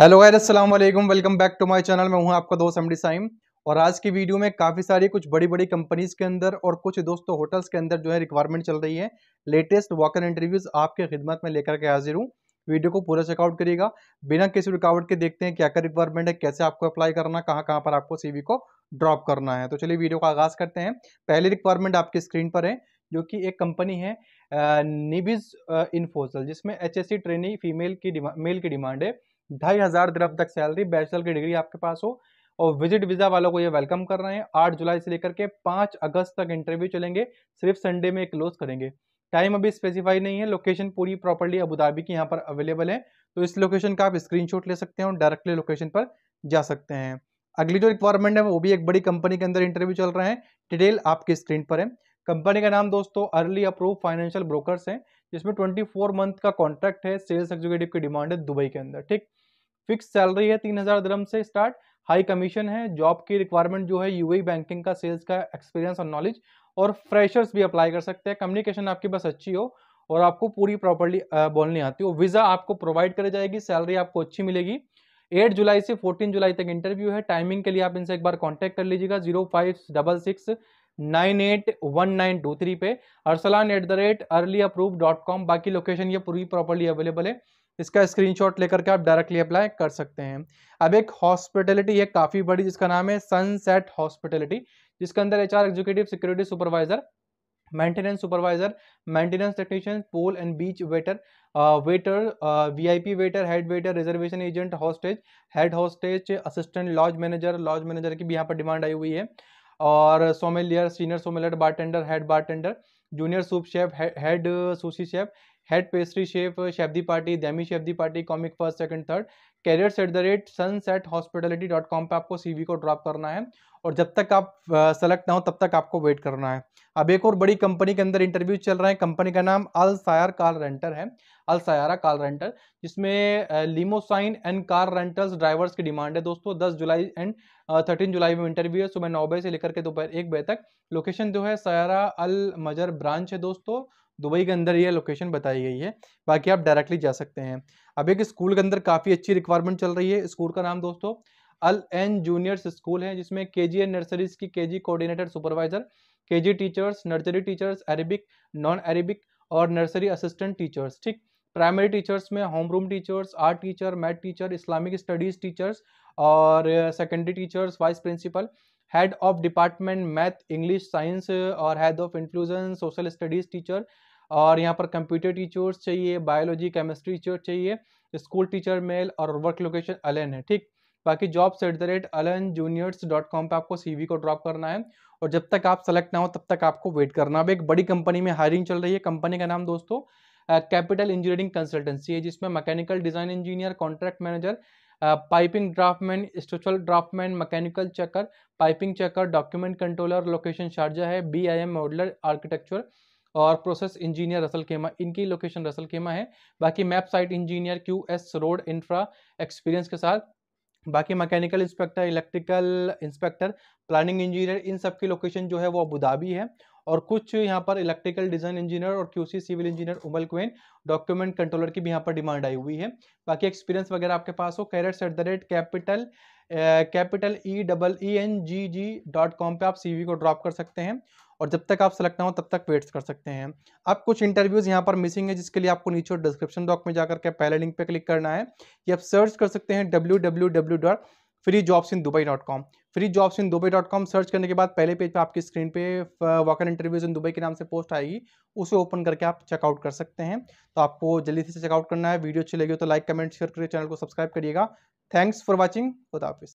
hello guys अस्सलाम वालेकुम welcome back to my channel मैं हूं आपका दोस्त एमडी साइम और आज की वीडियो में काफ़ी सारी कुछ बड़ी बड़ी कंपनीज़ के अंदर और कुछ दोस्तों होटल्स के अंदर जो है रिक्वायरमेंट चल रही है लेटेस्ट वॉकर इंटरव्यूज़ आपके खिदमत में लेकर के हाजिर हूँ वीडियो को पूरा चेकआउट करिएगा बिना किसी रुकावट के देखते हैं क्या क्या रिक्वायरमेंट है कैसे आपको अप्लाई करना कहाँ कहाँ पर आपको सीवी को ड्रॉप करना है तो चलिए वीडियो का आगाज़ करते हैं पहली रिक्वायरमेंट आपकी स्क्रीन पर है जो कि एक कंपनी है निबिज इन्फोसल जिसमें एच एस ट्रेनिंग फीमेल की मेल की डिमांड है ढाई हज़ार द्रव तक सैलरी बैचलर की डिग्री आपके पास हो और विजिट वीज़ा वालों को ये वेलकम कर रहे हैं आठ जुलाई से लेकर के पाँच अगस्त तक इंटरव्यू चलेंगे सिर्फ संडे में क्लोज करेंगे टाइम अभी स्पेसिफाई नहीं है लोकेशन पूरी प्रॉपरली अबूधाबी की यहाँ पर अवेलेबल है तो इस लोकेशन का आप स्क्रीनशॉट ले सकते हैं और डायरेक्टली लोकेशन पर जा सकते हैं अगली जो रिक्वायरमेंट है वो भी एक बड़ी कंपनी के अंदर इंटरव्यू चल रहे हैं डिटेल आपकी स्क्रीन पर है कंपनी का नाम दोस्तों अर्ली अप्रूव फाइनेंशियल ब्रोकर्स हैं जिसमें ट्वेंटी फोर मंथ का कॉन्ट्रैक्ट है सेल्स एग्जीक्यूटिव की डिमांड है दुबई के अंदर ठीक फिक्स सैलरी है तीन हज़ार दरम से स्टार्ट हाई कमीशन है जॉब की रिक्वायरमेंट जो है यू बैंकिंग का सेल्स का एक्सपीरियंस और नॉलेज और फ्रेशर्स भी अप्लाई कर सकते हैं कम्युनिकेशन आपके पास अच्छी हो और आपको पूरी प्रॉपरली बोलनी आती हो वीज़ा आपको प्रोवाइड करी जाएगी सैलरी आपको अच्छी मिलेगी 8 जुलाई से 14 जुलाई तक इंटरव्यू है टाइमिंग के लिए आप इनसे एक बार कांटेक्ट कर लीजिएगा zero five double six nine eight one nine two three पे Arsalan at the rate early approve dot com बाकी लोकेशन ये पूरी प्रॉपरली अवेलेबल है इसका स्क्रीनशॉट लेकर के आप डायरेक्टली अप्लाई कर सकते हैं अब एक हॉस्पिटलिटी है काफ़ी बड़ी जिसका नाम है सनसेट हॉस्पिटलिटी जिसके अंदर H R executive security supervisor maintenance supervisor maintenance technician pool and beach waiter waiter VIP waiter head waiter reservation agent hostess head hostess assistant lodge manager lodge manager की भी यहाँ पर डिमांड आई हुई है और sommelier senior sommelier bartender head bartender junior sous chef head sushi chef head pastry chef chef de partie demi chef de partie commis first second third careers at the rate sunset hospitality dot com पर आपको CV को drop करना है और जब तक आप select ना हो तब तक आपको वेट करना है अब एक और बड़ी कंपनी के अंदर इंटरव्यू चल रहा है कंपनी का नाम अल सायर कार रेंटर है अल सायारा कार रेंटर जिसमें limousine and car rentals drivers की डिमांड है दोस्तों 10 जुलाई एंड 13 जुलाई में इंटरव्यू है सुबह नौ बजे से लेकर के दोपहर एक बजे तक लोकेशन जो है सयारा अल मजर ब्रांच है दोस्तों दुबई के अंदर ये लोकेशन बताई गई है बाकी आप डायरेक्टली जा सकते हैं अब एक स्कूल के अंदर काफ़ी अच्छी रिक्वायरमेंट चल रही है स्कूल का नाम दोस्तों अल एन जूनियर्स स्कूल है जिसमें के जी नर्सरीज की के जी coordinator supervisor K G teachers nursery teachers Arabic non Arabic और नर्सरी असिस्टेंट टीचर्स ठीक प्राइमरी टीचर्स में home room teachers art teacher math teacher Islamic studies teachers और secondary teachers vice principal head of department math English science और head of inclusion social studies teacher और यहाँ पर computer teachers चाहिए biology chemistry teacher चाहिए school teacher male और work location Al Ain है ठीक बाकी jobs at the rate Al Ain juniors dot com पर आपको सी को ड्रॉप करना है और जब तक आप सेलेक्ट ना हो तब तक आपको वेट करना अब एक बड़ी कंपनी में हायरिंग चल रही है कंपनी का नाम दोस्तों कैपिटल इंजीनियरिंग कंसल्टेंसी है जिसमें mechanical design engineer contract manager piping draftsman structural draftsman mechanical checker piping checker document controller location Sharjah है B I M modeller architecture और प्रोसेस इंजीनियर रसल खेमा इनकी लोकेशन रसल खेमा है बाकी map site engineer Q S road infra experience के साथ बाकी mechanical inspector electrical inspector planning engineer इन सब की लोकेशन जो है वो अबूधाबी है और कुछ यहाँ पर इलेक्ट्रिकल डिजाइन इंजीनियर और QC civil engineer Umm Al Quwain document controller की भी यहाँ पर डिमांड आई हुई है बाकी एक्सपीरियंस वगैरह आपके पास हो careers at the rate capital capital E double E N G G dot com पर आप सी को ड्रॉप कर सकते हैं और जब तक आप सेलेक्ट ना हो तब तक वेट्स कर सकते हैं अब कुछ इंटरव्यूज़ यहाँ पर मिसिंग है जिसके लिए आपको नीचे डिस्क्रिप्शन बॉक्स में जाकर के पहले लिंक पे क्लिक करना है कि आप सर्च कर सकते हैं W W W dot free jobs in Dubai dot com free jobs in Dubai dot com search करने के बाद पहले पेज पे आपकी स्क्रीन पे वॉकर इंटरव्यूज इन दुबई के नाम से पोस्ट आएगी उसे ओपन करके आप चेकआउट कर सकते हैं तो आपको जल्दी से चेकआउट करना है वीडियो अच्छी लगी हो तो लाइक कमेंट शेयर करिए चैनल को सब्सक्राइब करिएगा थैंक्स फॉर वॉचिंग खुदाफिस